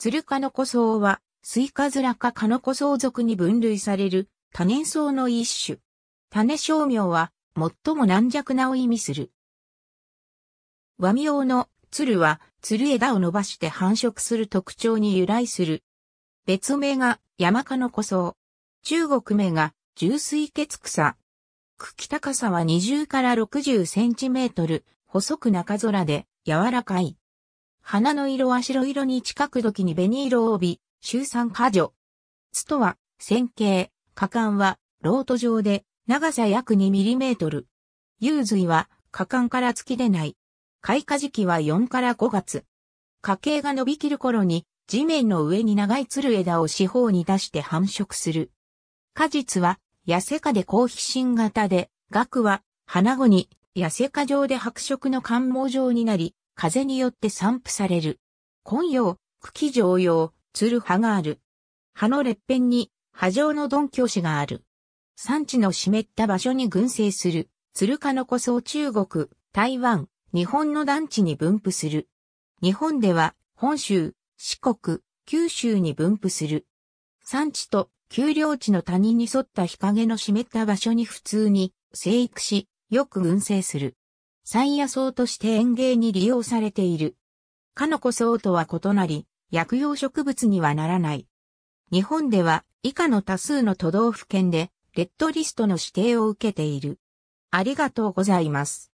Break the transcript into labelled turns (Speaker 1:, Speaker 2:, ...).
Speaker 1: 鶴科の古草は、スイ
Speaker 2: カズラ科科の子草属に分類される多年草の一種。種商名は、最も軟弱なを意味する。和名の鶴は、鶴枝を伸ばして繁殖する特徴に由来する。別名が山科の子草。中国名が重水血草。茎高さは20から60センチメートル、細く中空で柔らかい。花の色は白色に近く時に紅色を帯び、周産果樹。つとは、線形、果敢は、ロート状で、長さ約2トル。幽髄は、果敢から突き出ない。開花時期は4から5月。花茎が伸びきる頃に、地面の上に長いつる枝を四方に出して繁殖する。果実は、痩せ花で高皮心型で、額は、花後に、痩せ花状で白色の感毛状になり、風によって散布される。根葉、茎上葉、鶴葉がある。葉の裂片に波状の鈍教師がある。産地の湿った場所に群生する。鶴科の古草中国、台湾、日本の団地に分布する。日本では本州、四国、九州に分布する。産地と丘陵地の谷に沿った日陰の湿った場所に普通に生育し、よく群生する。山野草として園芸に利用されている。かのこ草とは異なり、薬用植物にはならない。日本では以下の多数の都道府県でレッドリストの指定を受けて
Speaker 1: いる。ありがとうございます。